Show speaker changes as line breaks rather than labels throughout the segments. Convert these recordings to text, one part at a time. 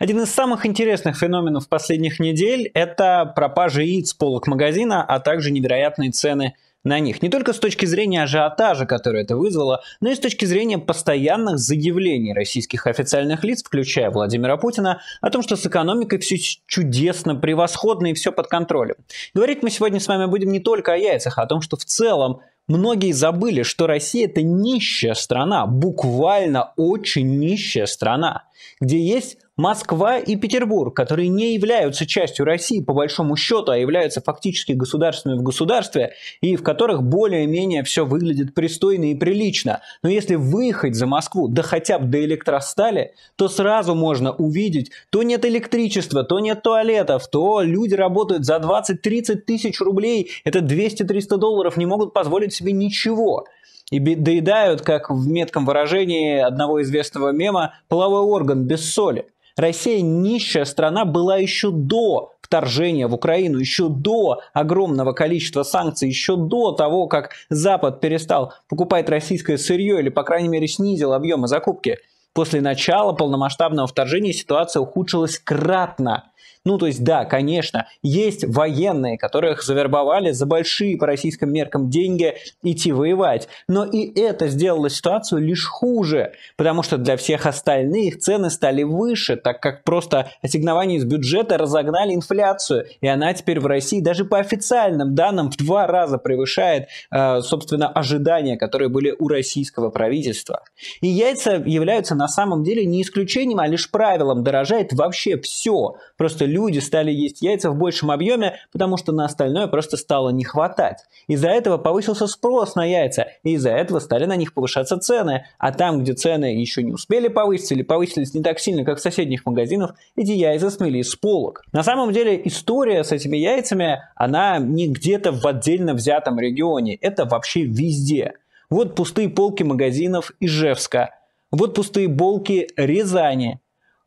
Один из самых интересных феноменов последних недель – это пропажа яиц полок магазина, а также невероятные цены на них. Не только с точки зрения ажиотажа, который это вызвало, но и с точки зрения постоянных заявлений российских официальных лиц, включая Владимира Путина, о том, что с экономикой все чудесно, превосходно и все под контролем. Говорить мы сегодня с вами будем не только о яйцах, а о том, что в целом Многие забыли, что Россия это нищая страна, буквально очень нищая страна, где есть Москва и Петербург, которые не являются частью России по большому счету, а являются фактически государственными в государстве, и в которых более-менее все выглядит пристойно и прилично. Но если выехать за Москву, да хотя бы до электростали, то сразу можно увидеть, то нет электричества, то нет туалетов, то люди работают за 20-30 тысяч рублей, это 200-300 долларов, не могут позволить себе ничего и доедают, как в метком выражении одного известного мема, половой орган без соли. Россия нищая страна была еще до вторжения в Украину, еще до огромного количества санкций, еще до того, как Запад перестал покупать российское сырье или, по крайней мере, снизил объемы закупки. После начала полномасштабного вторжения ситуация ухудшилась кратно. Ну, то есть, да, конечно, есть военные, которых завербовали за большие по российским меркам деньги идти воевать. Но и это сделало ситуацию лишь хуже, потому что для всех остальных цены стали выше, так как просто ассигнование из бюджета разогнали инфляцию, и она теперь в России даже по официальным данным в два раза превышает, э, собственно, ожидания, которые были у российского правительства. И яйца являются на самом деле не исключением, а лишь правилом. Дорожает вообще все. Просто люди стали есть яйца в большем объеме, потому что на остальное просто стало не хватать. Из-за этого повысился спрос на яйца, и из-за этого стали на них повышаться цены. А там, где цены еще не успели повыситься или повысились не так сильно, как в соседних магазинах, эти яйца смели с полок. На самом деле история с этими яйцами, она не где-то в отдельно взятом регионе, это вообще везде. Вот пустые полки магазинов Ижевска, вот пустые полки Рязани,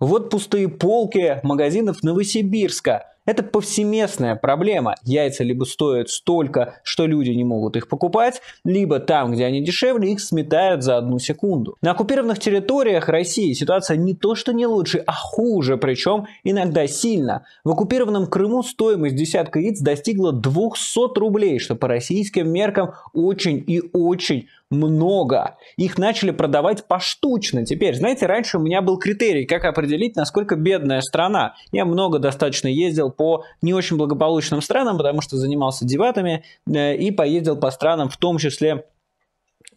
вот пустые полки магазинов Новосибирска. Это повсеместная проблема. Яйца либо стоят столько, что люди не могут их покупать, либо там, где они дешевле, их сметают за одну секунду. На оккупированных территориях России ситуация не то что не лучше, а хуже, причем иногда сильно. В оккупированном Крыму стоимость десятка яиц достигла 200 рублей, что по российским меркам очень и очень много. Их начали продавать поштучно теперь. Знаете, раньше у меня был критерий, как определить, насколько бедная страна. Я много достаточно ездил по не очень благополучным странам, потому что занимался деватами, э, и поездил по странам, в том числе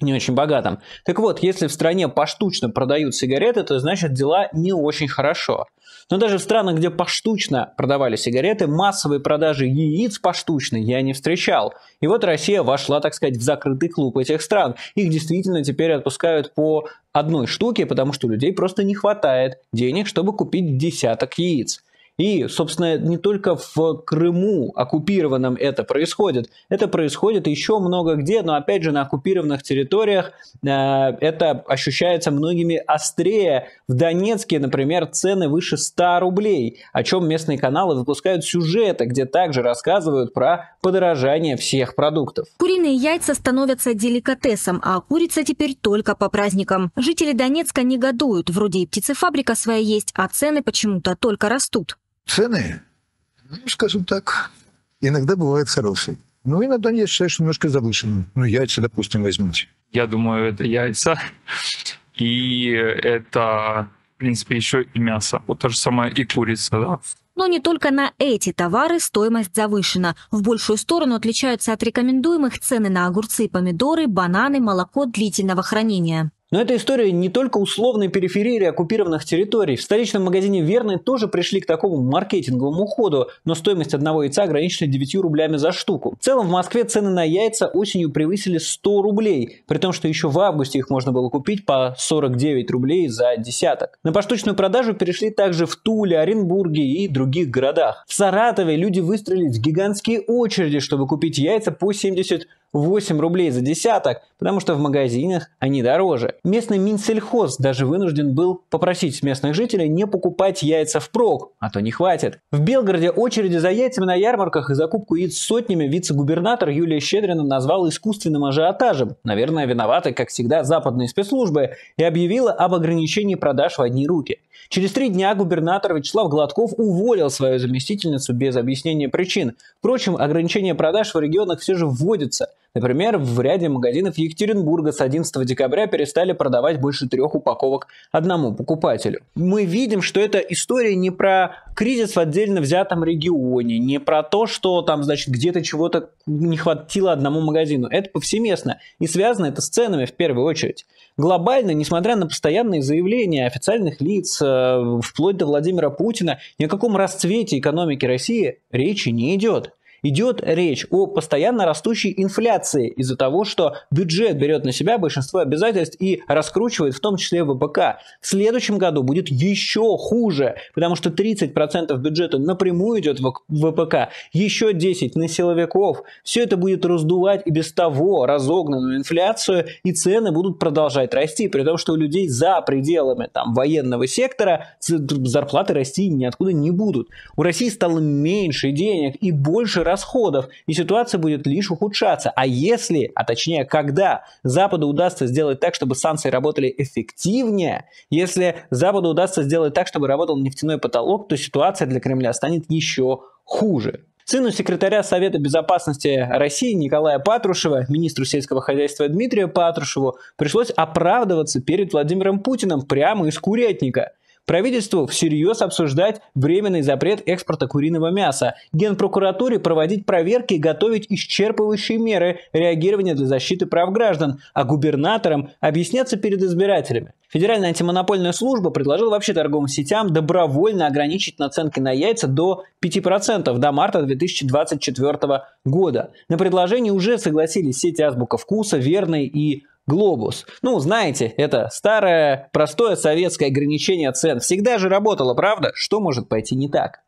не очень богатым. Так вот, если в стране поштучно продают сигареты, то значит дела не очень хорошо. Но даже в странах, где поштучно продавали сигареты, массовой продажи яиц поштучно я не встречал. И вот Россия вошла, так сказать, в закрытый клуб этих стран. Их действительно теперь отпускают по одной штуке, потому что у людей просто не хватает денег, чтобы купить десяток яиц. И, собственно, не только в Крыму оккупированном это происходит. Это происходит еще много где, но опять же на оккупированных территориях э, это ощущается многими острее. В Донецке, например, цены выше 100 рублей, о чем местные каналы выпускают сюжеты, где также рассказывают про подорожание всех продуктов. Куриные яйца становятся деликатесом, а курица теперь только по праздникам. Жители Донецка негодуют. Вроде и птицефабрика своя есть, а цены почему-то только растут. Цены, ну, скажем так, иногда бывают хорошие. Ну, иногда я считаю, что немножко завышены. Ну, яйца, допустим, возьмите. Я думаю, это яйца. И это, в принципе, еще и мясо. Вот то же самое и курица, да. Но не только на эти товары стоимость завышена. В большую сторону отличаются от рекомендуемых цены на огурцы, помидоры, бананы, молоко длительного хранения. Но эта история не только условной периферии оккупированных территорий. В столичном магазине Верны тоже пришли к такому маркетинговому ходу, но стоимость одного яйца ограничена 9 рублями за штуку. В целом в Москве цены на яйца осенью превысили 100 рублей, при том, что еще в августе их можно было купить по 49 рублей за десяток. На поштучную продажу перешли также в Туле, Оренбурге и других городах. В Саратове люди выстроились в гигантские очереди, чтобы купить яйца по 70 8 рублей за десяток, потому что в магазинах они дороже. Местный Минсельхоз даже вынужден был попросить местных жителей не покупать яйца впрок, а то не хватит. В Белгороде очереди за яйцами на ярмарках и закупку яиц сотнями вице-губернатор Юлия Щедрина назвал искусственным ажиотажем, наверное, виноваты, как всегда, западные спецслужбы, и объявила об ограничении продаж в одни руки. Через три дня губернатор Вячеслав Гладков уволил свою заместительницу без объяснения причин. Впрочем, ограничения продаж в регионах все же вводятся – Например, в ряде магазинов Екатеринбурга с 11 декабря перестали продавать больше трех упаковок одному покупателю. Мы видим, что эта история не про кризис в отдельно взятом регионе, не про то, что там, значит, где-то чего-то не хватило одному магазину. Это повсеместно. И связано это с ценами в первую очередь. Глобально, несмотря на постоянные заявления официальных лиц, э, вплоть до Владимира Путина, ни о каком расцвете экономики России речи не идет идет речь о постоянно растущей инфляции из-за того, что бюджет берет на себя большинство обязательств и раскручивает в том числе ВПК. В следующем году будет еще хуже, потому что 30% бюджета напрямую идет в ВПК, еще 10% на силовиков. Все это будет раздувать и без того разогнанную инфляцию, и цены будут продолжать расти, при том, что у людей за пределами там, военного сектора зарплаты расти ниоткуда не будут. У России стало меньше денег и больше раз расходов, и ситуация будет лишь ухудшаться. А если, а точнее, когда Западу удастся сделать так, чтобы санкции работали эффективнее, если Западу удастся сделать так, чтобы работал нефтяной потолок, то ситуация для Кремля станет еще хуже. Сыну секретаря Совета Безопасности России Николая Патрушева, министру сельского хозяйства Дмитрию Патрушеву, пришлось оправдываться перед Владимиром Путиным прямо из курятника – Правительству всерьез обсуждать временный запрет экспорта куриного мяса. Генпрокуратуре проводить проверки и готовить исчерпывающие меры реагирования для защиты прав граждан, а губернаторам объясняться перед избирателями. Федеральная антимонопольная служба предложила вообще торговым сетям добровольно ограничить наценки на яйца до 5% до марта 2024 года. На предложение уже согласились сети Азбука Вкуса, Верный и глобус. Ну, знаете, это старое, простое советское ограничение цен. Всегда же работало, правда? Что может пойти не так?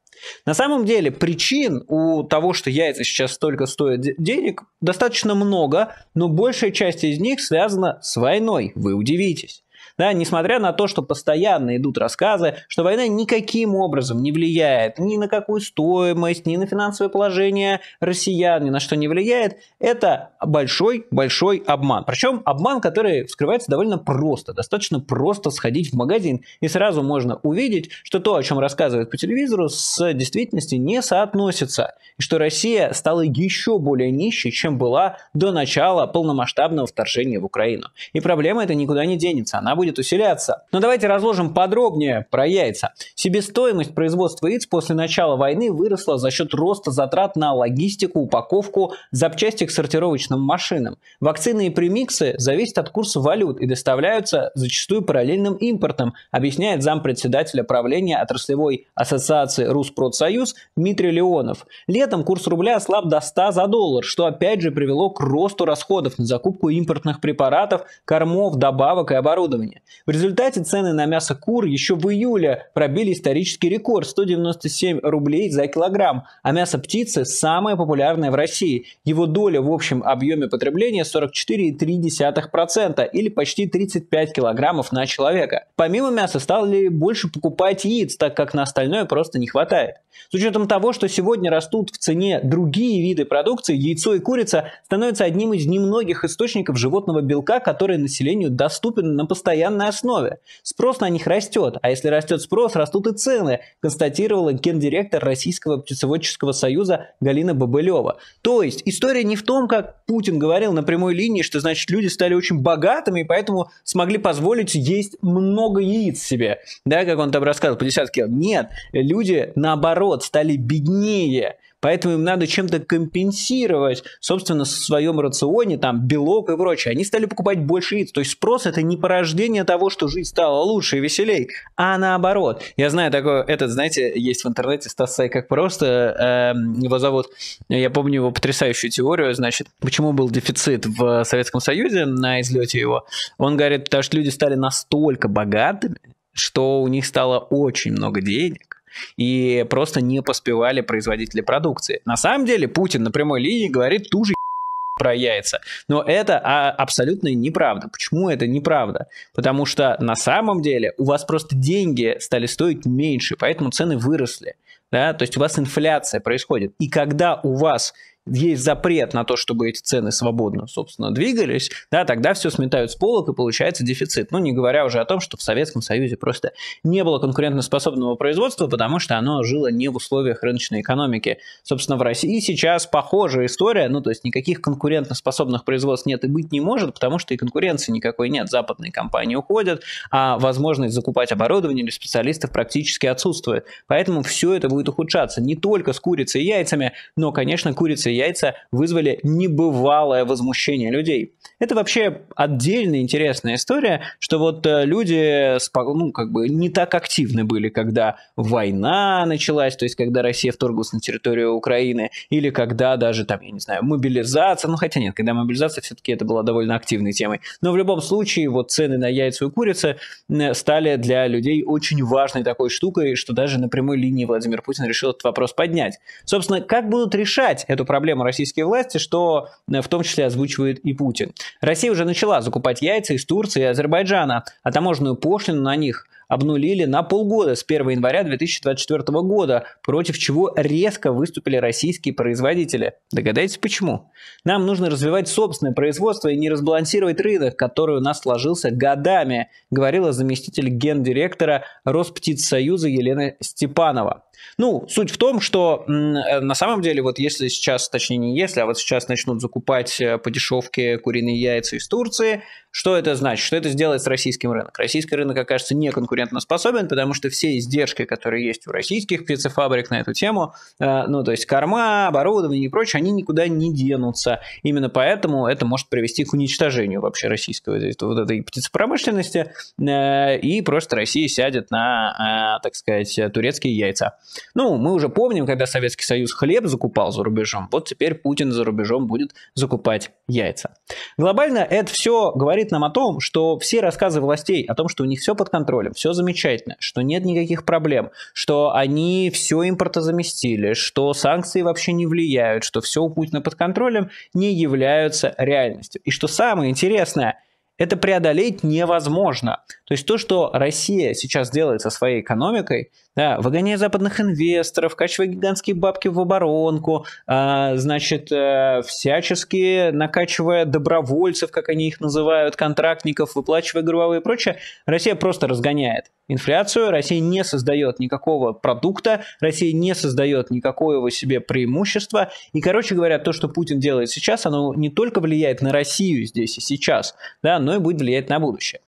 На самом деле причин у того, что яйца сейчас столько стоят денег, достаточно много, но большая часть из них связана с войной, вы удивитесь. Да, несмотря на то, что постоянно идут рассказы, что война никаким образом не влияет ни на какую стоимость, ни на финансовое положение россиян, ни на что не влияет, это большой-большой обман. Причем обман, который вскрывается довольно просто. Достаточно просто сходить в магазин, и сразу можно увидеть, что то, о чем рассказывают по телевизору, с действительности не соотносится. И что Россия стала еще более нищей, чем была до начала полномасштабного вторжения в Украину. И проблема эта никуда не денется. Она будет будет усиляться. Но давайте разложим подробнее про яйца. Себестоимость производства яиц после начала войны выросла за счет роста затрат на логистику, упаковку, запчасти к сортировочным машинам. Вакцины и премиксы зависят от курса валют и доставляются зачастую параллельным импортом, объясняет зампредседателя правления отраслевой ассоциации Руспродсоюз Дмитрий Леонов. Летом курс рубля слаб до 100 за доллар, что опять же привело к росту расходов на закупку импортных препаратов, кормов, добавок и оборудования исчезновения. В результате цены на мясо кур еще в июле пробили исторический рекорд 197 рублей за килограмм, а мясо птицы самое популярное в России. Его доля в общем объеме потребления 44,3% или почти 35 килограммов на человека. Помимо мяса стали больше покупать яиц, так как на остальное просто не хватает. С учетом того, что сегодня растут в цене другие виды продукции, яйцо и курица становятся одним из немногих источников животного белка, который населению доступен на постоянном постоянной основе. Спрос на них растет, а если растет спрос, растут и цены, констатировала гендиректор Российского птицеводческого союза Галина Бабылева. То есть история не в том, как Путин говорил на прямой линии, что значит люди стали очень богатыми и поэтому смогли позволить есть много яиц себе, да, как он там рассказывал, по десятке. Нет, люди наоборот стали беднее, Поэтому им надо чем-то компенсировать, собственно, в своем рационе, там, белок и прочее. Они стали покупать больше яиц. То есть спрос – это не порождение того, что жизнь стала лучше и веселей, а наоборот. Я знаю такое, этот, знаете, есть в интернете Стас Сай, как просто э, его зовут. Я помню его потрясающую теорию, значит, почему был дефицит в Советском Союзе на излете его. Он говорит, потому что люди стали настолько богатыми, что у них стало очень много денег, и просто не поспевали производители продукции. На самом деле Путин на прямой линии говорит ту же про яйца. Но это а, абсолютно неправда. Почему это неправда? Потому что на самом деле у вас просто деньги стали стоить меньше, поэтому цены выросли. Да? То есть у вас инфляция происходит. И когда у вас есть запрет на то, чтобы эти цены свободно, собственно, двигались, да, тогда все сметают с полок и получается дефицит. Ну, не говоря уже о том, что в Советском Союзе просто не было конкурентоспособного производства, потому что оно жило не в условиях рыночной экономики. Собственно, в России сейчас похожая история, ну, то есть никаких конкурентоспособных производств нет и быть не может, потому что и конкуренции никакой нет. Западные компании уходят, а возможность закупать оборудование или специалистов практически отсутствует. Поэтому все это будет ухудшаться не только с курицей и яйцами, но, конечно, курица и яйца вызвали небывалое возмущение людей. Это вообще отдельная интересная история, что вот э, люди ну, как бы не так активны были, когда война началась, то есть когда Россия вторглась на территорию Украины, или когда даже там, я не знаю, мобилизация, ну хотя нет, когда мобилизация все-таки это была довольно активной темой. Но в любом случае вот цены на яйца и курицы э, стали для людей очень важной такой штукой, что даже на прямой линии Владимир Путин решил этот вопрос поднять. Собственно, как будут решать эту проблему проблему российские власти, что э, в том числе озвучивает и Путин. Россия уже начала закупать яйца из Турции и Азербайджана, а таможенную пошлину на них – обнулили на полгода с 1 января 2024 года, против чего резко выступили российские производители. Догадайтесь почему? Нам нужно развивать собственное производство и не разбалансировать рынок, который у нас сложился годами, говорила заместитель гендиректора Росптицсоюза Елена Степанова. Ну, суть в том, что э, на самом деле, вот если сейчас, точнее не если, а вот сейчас начнут закупать э, по дешевке куриные яйца из Турции, что это значит? Что это сделает с российским рынком? Российский рынок окажется неконкурентным конкурентоспособен, потому что все издержки, которые есть у российских птицефабрик на эту тему, э, ну, то есть корма, оборудование и прочее, они никуда не денутся. Именно поэтому это может привести к уничтожению вообще российского вот этой птицепромышленности, э, и просто Россия сядет на, э, так сказать, турецкие яйца. Ну, мы уже помним, когда Советский Союз хлеб закупал за рубежом, вот теперь Путин за рубежом будет закупать яйца. Глобально это все говорит нам о том, что все рассказы властей о том, что у них все под контролем, все все замечательно, что нет никаких проблем, что они все импортозаместили, что санкции вообще не влияют, что все у Путина под контролем, не являются реальностью. И что самое интересное, это преодолеть невозможно. То есть то, что Россия сейчас делает со своей экономикой, да, выгоняя западных инвесторов, качивая гигантские бабки в оборонку, а, значит, а, всячески накачивая добровольцев, как они их называют, контрактников, выплачивая грововые и прочее, Россия просто разгоняет инфляцию, Россия не создает никакого продукта, Россия не создает никакого себе преимущества, и, короче говоря, то, что Путин делает сейчас, оно не только влияет на Россию здесь и сейчас, да, но и будет влиять на будущее.